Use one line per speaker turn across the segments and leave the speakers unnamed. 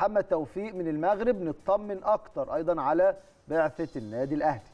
محمد توفيق من المغرب نطمن اكتر ايضا على بعثه النادي الاهلي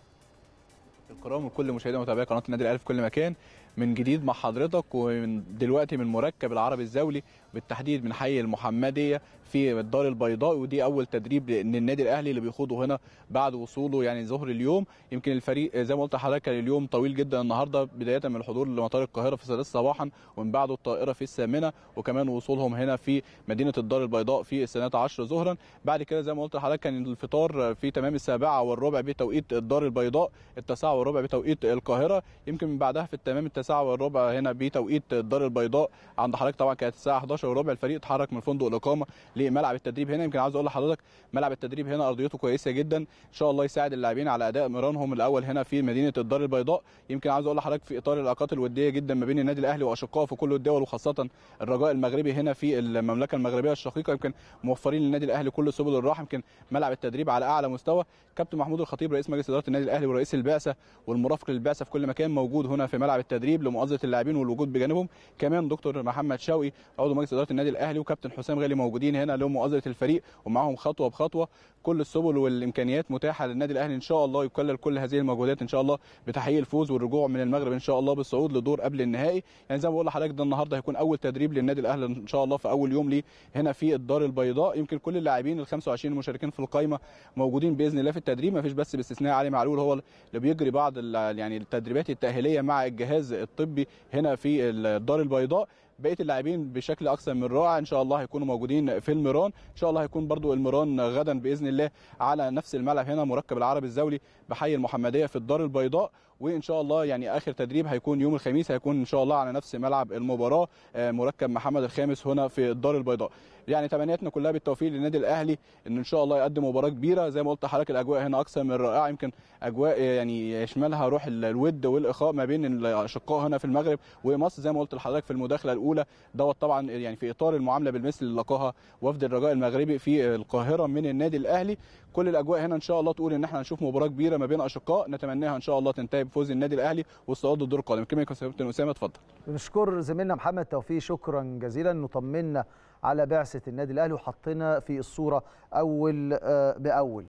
الكرام وكل مشاهدينا ومتابعي قناه النادي الاهلي في كل مكان من جديد مع حضرتك ومن دلوقتي من مركب العربي الزولي بالتحديد من حي المحمديه في الدار البيضاء ودي اول تدريب للنادي الاهلي اللي بيخوضه هنا بعد وصوله يعني ظهر اليوم يمكن الفريق زي ما قلت لحضرتك اليوم طويل جدا النهارده بدايه من الحضور لمطار القاهره في السادسه صباحا ومن بعده الطائره في الثامنه وكمان وصولهم هنا في مدينه الدار البيضاء في الساعه 10 ظهرا بعد كده زي ما قلت لحضرتك كان الفطار في تمام السابعه والربع بتوقيت الدار البيضاء التسعه وربع بتوقيت القاهره يمكن من بعدها في التمام التاسعة والربع هنا بتوقيت الدار البيضاء عند حضرتك طبعا كانت الساعه 11 وربع الفريق اتحرك من فندق الاقامه لملعب التدريب هنا يمكن عاوز اقول لحضرتك ملعب التدريب هنا ارضيته كويسه جدا ان شاء الله يساعد اللاعبين على اداء مرانهم الاول هنا في مدينه الدار البيضاء يمكن عاوز اقول لحضرتك في اطار العلاقات الوديه جدا ما بين النادي الاهلي واشقائه في كل الدول وخاصه الرجاء المغربي هنا في المملكه المغربيه الشقيقه يمكن موفرين للنادي الاهلي كل سبل الراحه يمكن ملعب التدريب على اعلى مستوى كابتن محمود الخطيب رئيس مجلس اداره النادي الاهلي ورئيس البعثه والمرافق للبعثه في كل مكان موجود هنا في ملعب التدريب لمؤازره اللاعبين والوجود بجانبهم كمان دكتور محمد شوقي عضو مجلس اداره النادي الاهلي وكابتن حسام غالي موجودين هنا لمؤازره الفريق ومعاهم خطوه بخطوه كل السبل والامكانيات متاحه للنادي الاهلي ان شاء الله يكلل كل هذه المجهودات ان شاء الله بتحقيق الفوز والرجوع من المغرب ان شاء الله بالصعود لدور قبل النهائي يعني زي ما بقول لحضرتك ده النهارده هيكون اول تدريب للنادي الاهلي ان شاء الله في اول يوم ليه هنا في الدار البيضاء يمكن كل اللاعبين ال 25 المشاركين في القائمه موجودين باذن الله في التدريب ما فيش بس باستثناء علي معلول هو اللي بيجري بعض يعني التدريبات التاهيليه مع الجهاز الطبي هنا في الدار البيضاء بقيه اللاعبين بشكل اكثر من رائع ان شاء الله هيكونوا موجودين في الميران ان شاء الله هيكون برضو الميران غدا باذن الله على نفس الملعب هنا مركب العربي الزولي بحي المحمديه في الدار البيضاء وان شاء الله يعني اخر تدريب هيكون يوم الخميس هيكون ان شاء الله على نفس ملعب المباراه آه، مركب محمد الخامس هنا في الدار البيضاء يعني تمنياتنا كلها بالتوفيق للنادي الاهلي ان ان شاء الله يقدم مباراه كبيره زي ما قلت لحضرتك الاجواء هنا اكثر من رائعه يمكن اجواء آه، يعني يشملها روح الود والاخاء ما بين الاشقاء هنا في المغرب ومصر زي ما قلت لحضرتك في المداخله الاولى الاولى دوت طبعا يعني في اطار المعامله بالمثل اللي لقاها وفد الرجاء المغربي في القاهره من النادي الاهلي كل الاجواء هنا ان شاء الله تقول ان احنا هنشوف مباراه كبيره ما بين اشقاء نتمناها ان شاء الله تنتهي بفوز النادي الاهلي والصعود للدور القادم كابتن كابتن اسامه اتفضل نشكر زميلنا محمد توفيق شكرا جزيلا وطمنا على بعثه النادي الاهلي وحطينا في الصوره اول آه، باول